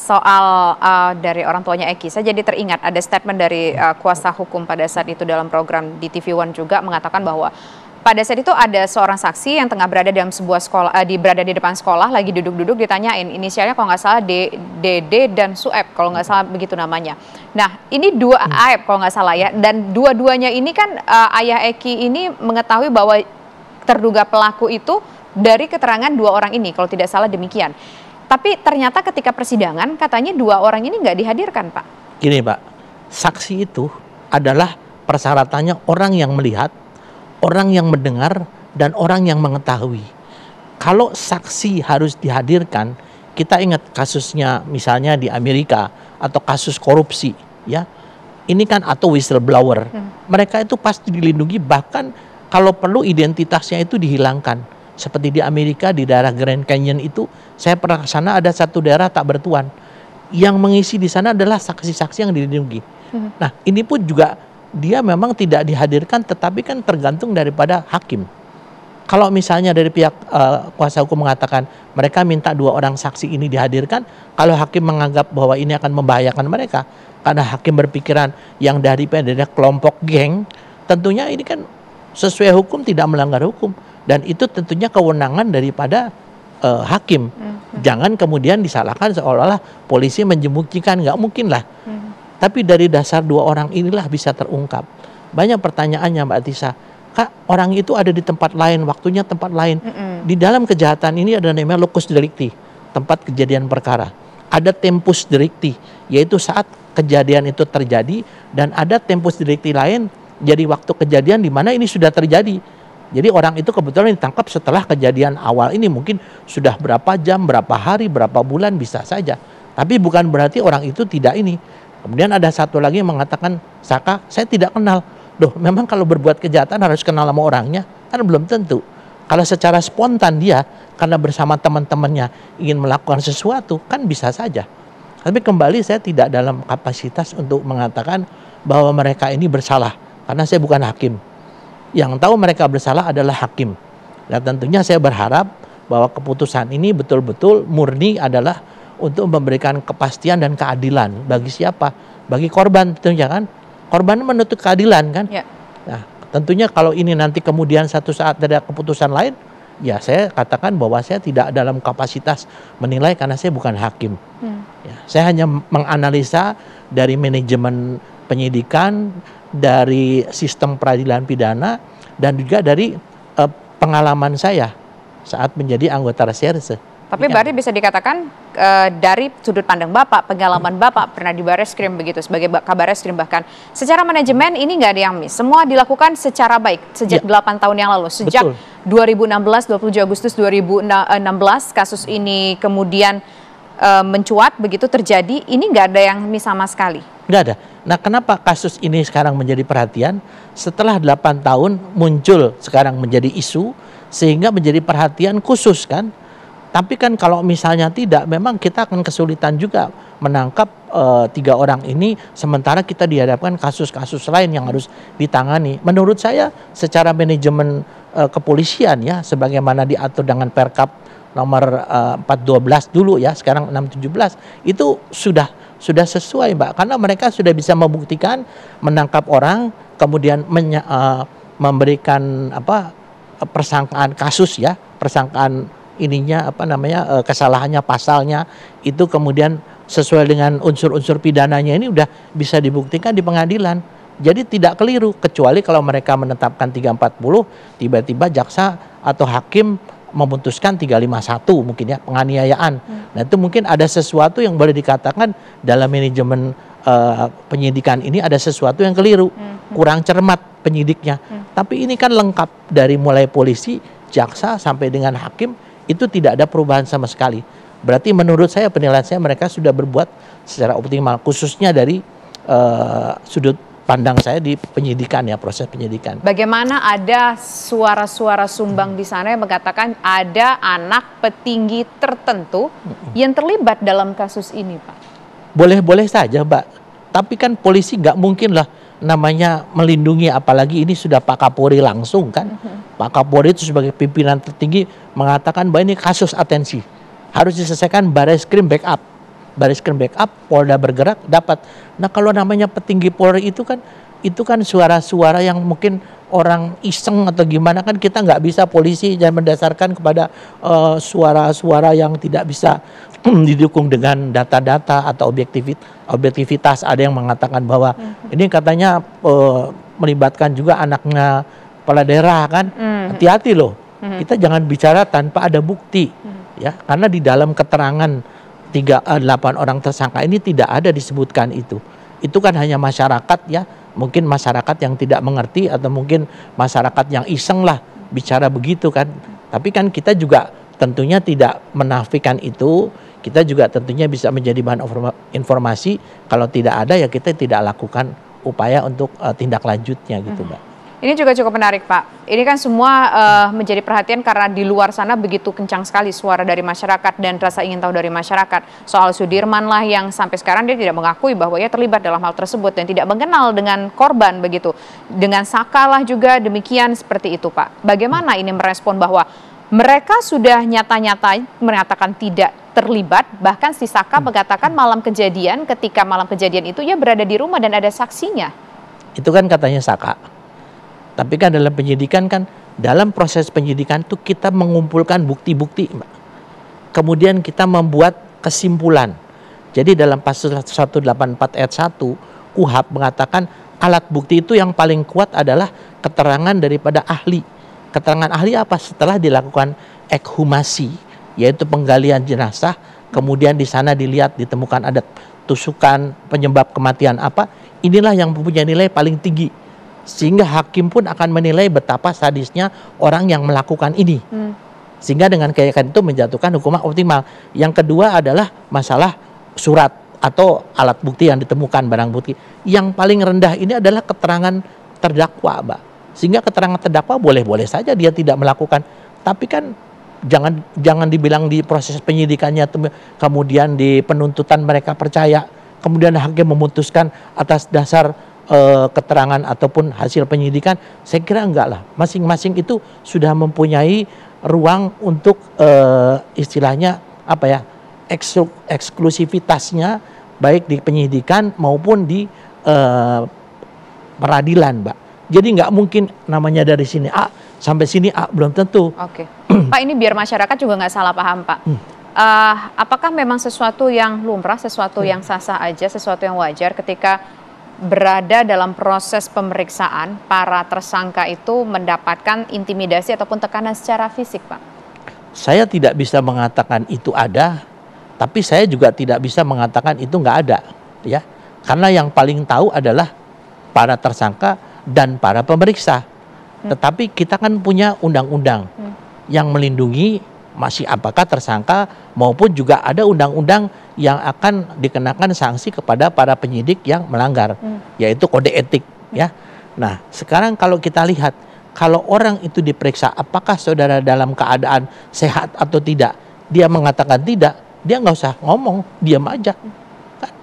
soal uh, dari orang tuanya Eki, saya jadi teringat ada statement dari uh, kuasa hukum pada saat itu dalam program di TV One juga mengatakan bahwa pada saat itu ada seorang saksi yang tengah berada dalam sebuah sekolah uh, di berada di depan sekolah lagi duduk-duduk ditanyain inisialnya kalau nggak salah DD dan Sueb kalau nggak salah begitu namanya. Nah ini dua hmm. kalau nggak salah ya dan dua-duanya ini kan uh, ayah Eki ini mengetahui bahwa terduga pelaku itu dari keterangan dua orang ini kalau tidak salah demikian. Tapi ternyata ketika persidangan katanya dua orang ini nggak dihadirkan, Pak. Gini, Pak. Saksi itu adalah persyaratannya orang yang melihat, orang yang mendengar dan orang yang mengetahui. Kalau saksi harus dihadirkan, kita ingat kasusnya misalnya di Amerika atau kasus korupsi, ya. Ini kan atau whistleblower. Hmm. Mereka itu pasti dilindungi bahkan kalau perlu identitasnya itu dihilangkan seperti di Amerika di daerah Grand Canyon itu saya pernah ke sana ada satu daerah tak bertuan yang mengisi di sana adalah saksi-saksi yang dilindungi. Hmm. Nah, ini pun juga dia memang tidak dihadirkan tetapi kan tergantung daripada hakim. Kalau misalnya dari pihak uh, kuasa hukum mengatakan mereka minta dua orang saksi ini dihadirkan, kalau hakim menganggap bahwa ini akan membahayakan mereka karena hakim berpikiran yang dari pihak kelompok geng, tentunya ini kan sesuai hukum tidak melanggar hukum dan itu tentunya kewenangan daripada uh, hakim. Mm-hmm. Jangan kemudian disalahkan seolah-olah polisi menjemukikan, nggak mungkin lah. Mm-hmm. Tapi dari dasar dua orang inilah bisa terungkap. Banyak pertanyaannya Mbak Tisa. Kak, orang itu ada di tempat lain, waktunya tempat lain. Mm-hmm. Di dalam kejahatan ini ada namanya lokus delikti, tempat kejadian perkara. Ada tempus delikti, yaitu saat kejadian itu terjadi dan ada tempus delikti lain jadi waktu kejadian di mana ini sudah terjadi jadi orang itu kebetulan ditangkap setelah kejadian awal ini mungkin sudah berapa jam, berapa hari, berapa bulan bisa saja. Tapi bukan berarti orang itu tidak ini. Kemudian ada satu lagi yang mengatakan, Saka, saya tidak kenal. Loh memang kalau berbuat kejahatan harus kenal sama orangnya? Kan belum tentu. Kalau secara spontan dia, karena bersama teman-temannya ingin melakukan sesuatu, kan bisa saja. Tapi kembali saya tidak dalam kapasitas untuk mengatakan bahwa mereka ini bersalah. Karena saya bukan hakim yang tahu mereka bersalah adalah hakim. Dan tentunya saya berharap bahwa keputusan ini betul-betul murni adalah untuk memberikan kepastian dan keadilan bagi siapa? Bagi korban tentunya kan. Korban menuntut keadilan kan. Ya. Nah, tentunya kalau ini nanti kemudian satu saat ada keputusan lain, ya saya katakan bahwa saya tidak dalam kapasitas menilai karena saya bukan hakim. Hmm. Ya, saya hanya menganalisa dari manajemen penyidikan, dari sistem peradilan pidana, dan juga dari eh, pengalaman saya saat menjadi anggota reserse. Tapi ya. berarti bisa dikatakan e, dari sudut pandang Bapak, pengalaman Bapak pernah di baris krim begitu sebagai kabar krim bahkan. Secara manajemen ini nggak ada yang miss. Semua dilakukan secara baik sejak ya. 8 tahun yang lalu. Sejak Betul. 2016, 27 Agustus 2016 kasus ini kemudian e, mencuat begitu terjadi. Ini nggak ada yang miss sama sekali. Nggak ada. Nah, kenapa kasus ini sekarang menjadi perhatian? Setelah 8 tahun muncul sekarang menjadi isu sehingga menjadi perhatian khusus kan? Tapi kan kalau misalnya tidak, memang kita akan kesulitan juga menangkap e, tiga orang ini. Sementara kita dihadapkan kasus-kasus lain yang harus ditangani. Menurut saya, secara manajemen e, kepolisian ya, sebagaimana diatur dengan Perkap nomor e, eh, 412 dulu ya, sekarang 617 itu sudah sudah sesuai mbak karena mereka sudah bisa membuktikan menangkap orang kemudian menya, uh, memberikan apa persangkaan kasus ya persangkaan ininya apa namanya uh, kesalahannya pasalnya itu kemudian sesuai dengan unsur-unsur pidananya ini sudah bisa dibuktikan di pengadilan jadi tidak keliru kecuali kalau mereka menetapkan 340 tiba-tiba jaksa atau hakim memutuskan 351 mungkin ya penganiayaan. Hmm. Nah itu mungkin ada sesuatu yang boleh dikatakan dalam manajemen uh, penyidikan ini ada sesuatu yang keliru, hmm. kurang cermat penyidiknya. Hmm. Tapi ini kan lengkap dari mulai polisi, jaksa sampai dengan hakim itu tidak ada perubahan sama sekali. Berarti menurut saya penilaian saya mereka sudah berbuat secara optimal khususnya dari uh, sudut pandang saya di penyidikan ya proses penyidikan. Bagaimana ada suara-suara sumbang di sana yang mengatakan ada anak petinggi tertentu yang terlibat dalam kasus ini, Pak? Boleh-boleh saja, Pak. Tapi kan polisi nggak mungkin lah namanya melindungi apalagi ini sudah Pak Kapolri langsung kan. Mm-hmm. Pak Kapolri itu sebagai pimpinan tertinggi mengatakan bahwa ini kasus atensi. Harus diselesaikan baris krim backup bariskan backup, Polda bergerak dapat. Nah kalau namanya petinggi Polri itu kan itu kan suara-suara yang mungkin orang iseng atau gimana kan kita nggak bisa polisi dan mendasarkan kepada eh, suara-suara uh, yang tidak bisa didukung dengan data-data atau objektivit objektivitas ada yang mengatakan bahwa hmm. ini katanya uh, melibatkan juga anaknya kepala daerah kan hmm. hati-hati loh hmm. kita jangan bicara tanpa ada bukti hmm. ya karena di dalam keterangan tiga eh, delapan orang tersangka ini tidak ada disebutkan itu. Itu kan hanya masyarakat ya, mungkin masyarakat yang tidak mengerti atau mungkin masyarakat yang iseng lah bicara begitu kan. Tapi kan kita juga tentunya tidak menafikan itu. Kita juga tentunya bisa menjadi bahan informasi. Kalau tidak ada ya kita tidak lakukan upaya untuk uh, tindak lanjutnya gitu, mhm. Mbak. Ini juga cukup menarik, Pak. Ini kan semua uh, menjadi perhatian karena di luar sana begitu kencang sekali suara dari masyarakat dan rasa ingin tahu dari masyarakat. Soal Sudirman lah yang sampai sekarang dia tidak mengakui bahwa ia terlibat dalam hal tersebut dan tidak mengenal dengan korban begitu. Dengan Saka lah juga demikian seperti itu, Pak. Bagaimana ini merespon bahwa mereka sudah nyata-nyata mengatakan tidak terlibat, bahkan si Saka hmm. mengatakan malam kejadian ketika malam kejadian itu ia berada di rumah dan ada saksinya. Itu kan katanya Saka. Tapi kan dalam penyidikan kan dalam proses penyidikan itu kita mengumpulkan bukti-bukti, Kemudian kita membuat kesimpulan. Jadi dalam pasal 184 ayat 1 KUHAP mengatakan alat bukti itu yang paling kuat adalah keterangan daripada ahli. Keterangan ahli apa? Setelah dilakukan ekhumasi, yaitu penggalian jenazah, kemudian di sana dilihat ditemukan adat tusukan penyebab kematian apa, inilah yang mempunyai nilai paling tinggi sehingga hakim pun akan menilai betapa sadisnya orang yang melakukan ini. Hmm. Sehingga dengan keyakinan itu menjatuhkan hukuman optimal. Yang kedua adalah masalah surat atau alat bukti yang ditemukan barang bukti. Yang paling rendah ini adalah keterangan terdakwa, Mbak. Sehingga keterangan terdakwa boleh-boleh saja dia tidak melakukan, tapi kan jangan jangan dibilang di proses penyidikannya kemudian di penuntutan mereka percaya, kemudian hakim memutuskan atas dasar Eh, keterangan ataupun hasil penyidikan, saya kira enggak lah. Masing-masing itu sudah mempunyai ruang untuk eh, istilahnya apa ya eksklusivitasnya baik di penyidikan maupun di eh, peradilan, Mbak. Jadi nggak mungkin namanya dari sini A sampai sini A belum tentu. Oke, Pak ini biar masyarakat juga nggak salah paham, Pak. Hmm uh, apakah memang sesuatu yang lumrah, sesuatu yang sah-sah aja, sesuatu yang wajar ketika berada dalam proses pemeriksaan, para tersangka itu mendapatkan intimidasi ataupun tekanan secara fisik, Pak? Saya tidak bisa mengatakan itu ada, tapi saya juga tidak bisa mengatakan itu nggak ada, ya. Karena yang paling tahu adalah para tersangka dan para pemeriksa. Hmm. Tetapi kita kan punya undang-undang hmm. yang melindungi masih apakah tersangka maupun juga ada undang-undang yang akan dikenakan sanksi kepada para penyidik yang melanggar hmm. yaitu kode etik hmm. ya. Nah, sekarang kalau kita lihat kalau orang itu diperiksa apakah saudara dalam keadaan sehat atau tidak, dia mengatakan tidak, dia nggak usah ngomong, diam aja.